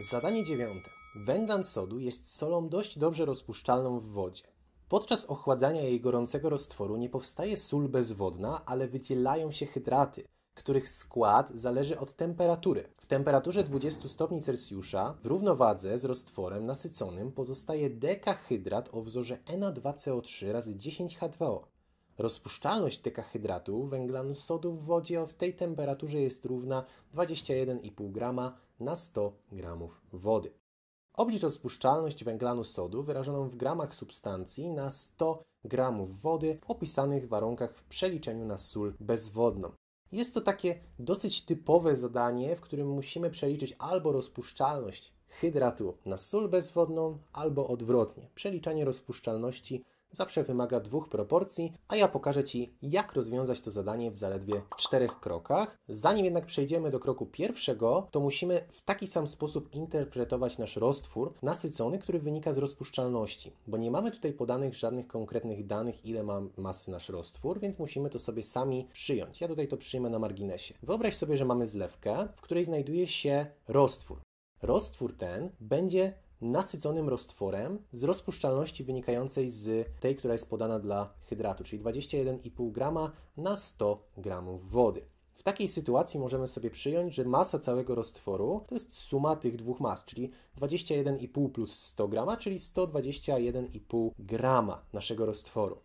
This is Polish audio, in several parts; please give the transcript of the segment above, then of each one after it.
Zadanie dziewiąte. Węglan sodu jest solą dość dobrze rozpuszczalną w wodzie. Podczas ochładzania jej gorącego roztworu nie powstaje sól bezwodna, ale wydzielają się hydraty, których skład zależy od temperatury. W temperaturze 20 stopni Celsjusza w równowadze z roztworem nasyconym pozostaje dekahydrat o wzorze Na2CO3 razy 10H2O. Rozpuszczalność dekahydratu węglanu sodu w wodzie w tej temperaturze jest równa 21,5 g na 100 g wody. Oblicz rozpuszczalność węglanu sodu wyrażoną w gramach substancji na 100 g wody w opisanych warunkach w przeliczeniu na sól bezwodną. Jest to takie dosyć typowe zadanie, w którym musimy przeliczyć albo rozpuszczalność hydratu na sól bezwodną, albo odwrotnie przeliczanie rozpuszczalności zawsze wymaga dwóch proporcji, a ja pokażę Ci, jak rozwiązać to zadanie w zaledwie czterech krokach. Zanim jednak przejdziemy do kroku pierwszego, to musimy w taki sam sposób interpretować nasz roztwór nasycony, który wynika z rozpuszczalności, bo nie mamy tutaj podanych żadnych konkretnych danych, ile ma masy nasz roztwór, więc musimy to sobie sami przyjąć. Ja tutaj to przyjmę na marginesie. Wyobraź sobie, że mamy zlewkę, w której znajduje się roztwór. Roztwór ten będzie nasyconym roztworem z rozpuszczalności wynikającej z tej, która jest podana dla hydratu, czyli 21,5 g na 100 g wody. W takiej sytuacji możemy sobie przyjąć, że masa całego roztworu to jest suma tych dwóch mas, czyli 21,5 plus 100 g, czyli 121,5 g naszego roztworu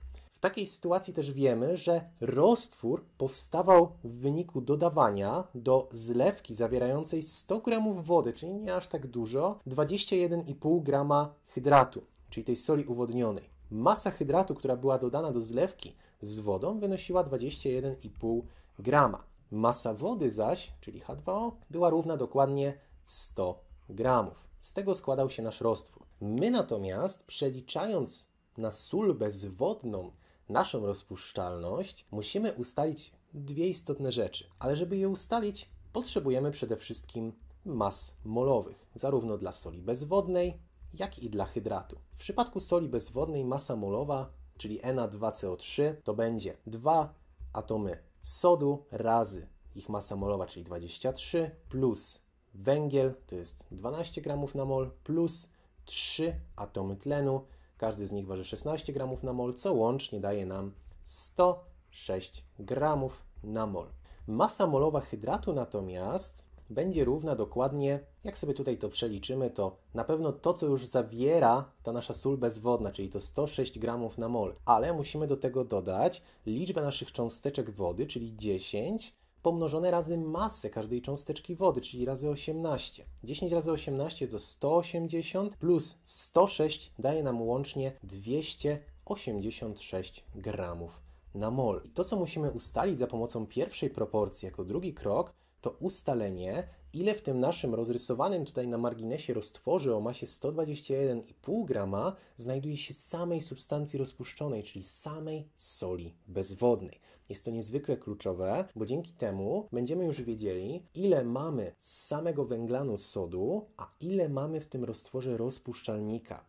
takiej sytuacji też wiemy, że roztwór powstawał w wyniku dodawania do zlewki zawierającej 100 gramów wody, czyli nie aż tak dużo, 21,5 grama hydratu, czyli tej soli uwodnionej. Masa hydratu, która była dodana do zlewki z wodą, wynosiła 21,5 grama. Masa wody zaś, czyli H2O, była równa dokładnie 100 gramów. Z tego składał się nasz roztwór. My natomiast, przeliczając na sól bezwodną naszą rozpuszczalność, musimy ustalić dwie istotne rzeczy. Ale żeby je ustalić, potrzebujemy przede wszystkim mas molowych, zarówno dla soli bezwodnej, jak i dla hydratu. W przypadku soli bezwodnej masa molowa, czyli Na2CO3, to będzie 2 atomy sodu razy ich masa molowa, czyli 23, plus węgiel, to jest 12 gramów na mol, plus 3 atomy tlenu, każdy z nich waży 16 gramów na mol, co łącznie daje nam 106 gramów na mol. Masa molowa hydratu natomiast będzie równa dokładnie, jak sobie tutaj to przeliczymy, to na pewno to, co już zawiera ta nasza sól bezwodna, czyli to 106 gramów na mol, ale musimy do tego dodać liczbę naszych cząsteczek wody, czyli 10, pomnożone razy masę każdej cząsteczki wody, czyli razy 18. 10 razy 18 to 180 plus 106 daje nam łącznie 286 gramów na mol. I to, co musimy ustalić za pomocą pierwszej proporcji jako drugi krok, to ustalenie, ile w tym naszym rozrysowanym tutaj na marginesie roztworze o masie 121,5 grama znajduje się samej substancji rozpuszczonej, czyli samej soli bezwodnej. Jest to niezwykle kluczowe, bo dzięki temu będziemy już wiedzieli, ile mamy z samego węglanu sodu, a ile mamy w tym roztworze rozpuszczalnika.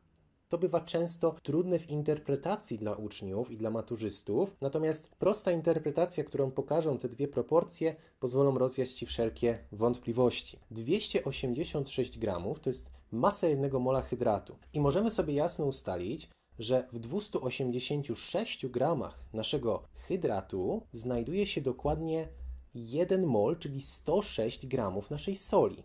To bywa często trudne w interpretacji dla uczniów i dla maturzystów, natomiast prosta interpretacja, którą pokażą te dwie proporcje, pozwolą rozwiać Ci wszelkie wątpliwości. 286 gramów to jest masa jednego mola hydratu i możemy sobie jasno ustalić, że w 286 gramach naszego hydratu znajduje się dokładnie 1 mol, czyli 106 gramów naszej soli.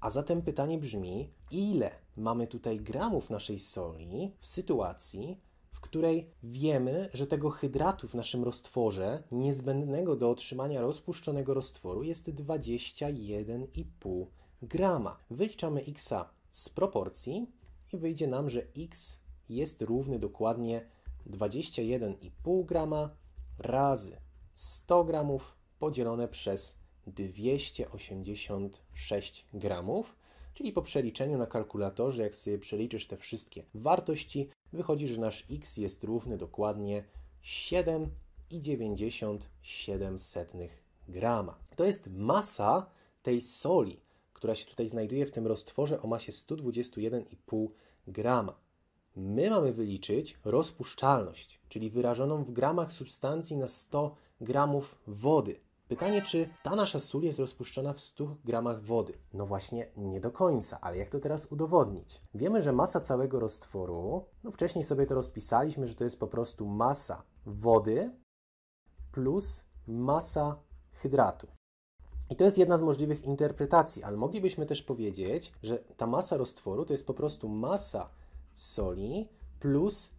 A zatem pytanie brzmi, ile mamy tutaj gramów naszej soli w sytuacji, w której wiemy, że tego hydratu w naszym roztworze niezbędnego do otrzymania rozpuszczonego roztworu jest 21,5 grama. Wyliczamy x z proporcji i wyjdzie nam, że x jest równy dokładnie 21,5 grama razy 100 gramów podzielone przez 286 gramów, czyli po przeliczeniu na kalkulatorze, jak sobie przeliczysz te wszystkie wartości, wychodzi, że nasz x jest równy dokładnie 7,97 grama. To jest masa tej soli, która się tutaj znajduje w tym roztworze o masie 121,5 grama. My mamy wyliczyć rozpuszczalność, czyli wyrażoną w gramach substancji na 100 gramów wody. Pytanie, czy ta nasza sól jest rozpuszczona w 100 gramach wody? No właśnie, nie do końca, ale jak to teraz udowodnić? Wiemy, że masa całego roztworu, no wcześniej sobie to rozpisaliśmy, że to jest po prostu masa wody plus masa hydratu. I to jest jedna z możliwych interpretacji, ale moglibyśmy też powiedzieć, że ta masa roztworu to jest po prostu masa soli plus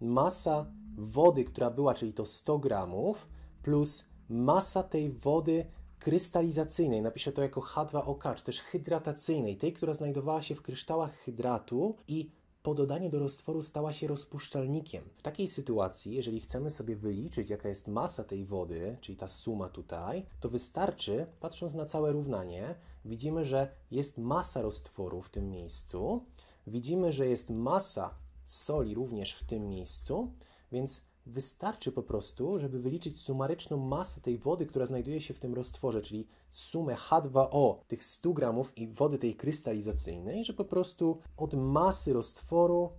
masa wody, która była, czyli to 100 gramów, plus masa tej wody krystalizacyjnej, napiszę to jako H2OK, czy też hydratacyjnej, tej, która znajdowała się w kryształach hydratu i po dodaniu do roztworu stała się rozpuszczalnikiem. W takiej sytuacji, jeżeli chcemy sobie wyliczyć, jaka jest masa tej wody, czyli ta suma tutaj, to wystarczy, patrząc na całe równanie, widzimy, że jest masa roztworu w tym miejscu, widzimy, że jest masa soli również w tym miejscu, więc Wystarczy po prostu, żeby wyliczyć sumaryczną masę tej wody, która znajduje się w tym roztworze, czyli sumę H2O tych 100 gramów i wody tej krystalizacyjnej, że po prostu od masy roztworu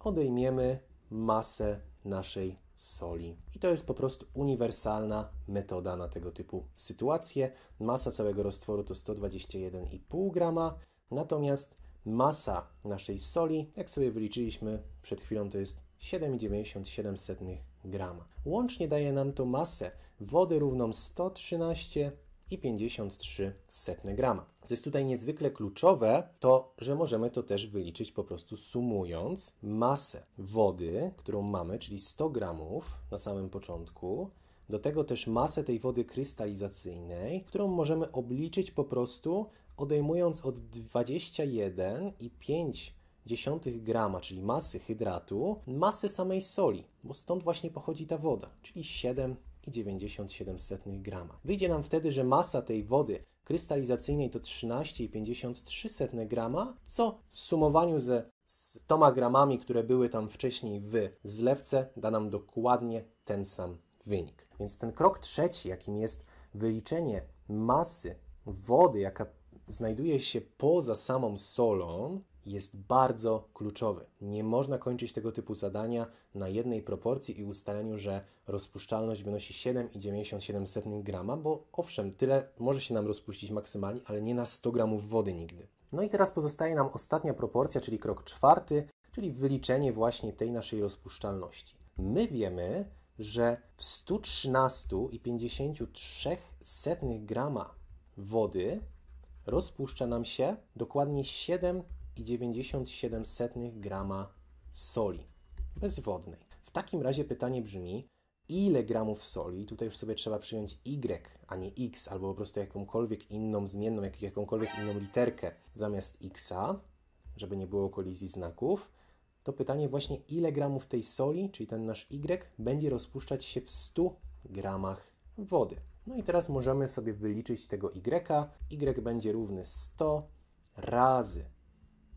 odejmiemy masę naszej soli. I to jest po prostu uniwersalna metoda na tego typu sytuacje. Masa całego roztworu to 121,5 grama, natomiast masa naszej soli, jak sobie wyliczyliśmy przed chwilą, to jest 7,97 grama. Łącznie daje nam to masę wody równą 113,53 i setne grama. Co jest tutaj niezwykle kluczowe, to że możemy to też wyliczyć po prostu sumując masę wody, którą mamy, czyli 100 gramów na samym początku, do tego też masę tej wody krystalizacyjnej, którą możemy obliczyć po prostu odejmując od 21,5 0,2 grama, czyli masy hydratu, masy samej soli, bo stąd właśnie pochodzi ta woda, czyli 7,97 grama. Wyjdzie nam wtedy, że masa tej wody krystalizacyjnej to 13,53 grama, co w sumowaniu ze z toma gramami, które były tam wcześniej w zlewce, da nam dokładnie ten sam wynik. Więc ten krok trzeci, jakim jest wyliczenie masy wody, jaka znajduje się poza samą solą, jest bardzo kluczowy. Nie można kończyć tego typu zadania na jednej proporcji i ustaleniu, że rozpuszczalność wynosi 7,97 g, bo owszem, tyle może się nam rozpuścić maksymalnie, ale nie na 100 g wody nigdy. No i teraz pozostaje nam ostatnia proporcja, czyli krok czwarty, czyli wyliczenie właśnie tej naszej rozpuszczalności. My wiemy, że w 113,53 grama wody rozpuszcza nam się dokładnie 7 1,97 grama soli bezwodnej. W takim razie pytanie brzmi, ile gramów soli, tutaj już sobie trzeba przyjąć y, a nie x, albo po prostu jakąkolwiek inną zmienną, jak, jakąkolwiek inną literkę zamiast xa, żeby nie było kolizji znaków, to pytanie właśnie, ile gramów tej soli, czyli ten nasz y, będzie rozpuszczać się w 100 gramach wody. No i teraz możemy sobie wyliczyć tego y. y będzie równy 100 razy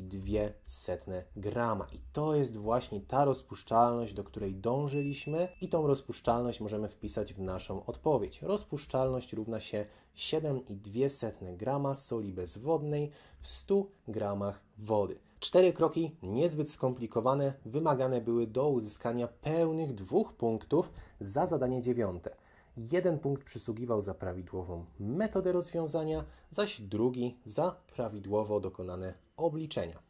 0,2 grama. I to jest właśnie ta rozpuszczalność, do której dążyliśmy i tą rozpuszczalność możemy wpisać w naszą odpowiedź. Rozpuszczalność równa się 7,2 grama soli bezwodnej w 100 gramach wody. Cztery kroki niezbyt skomplikowane wymagane były do uzyskania pełnych dwóch punktów za zadanie dziewiąte. Jeden punkt przysługiwał za prawidłową metodę rozwiązania, zaś drugi za prawidłowo dokonane obliczenia.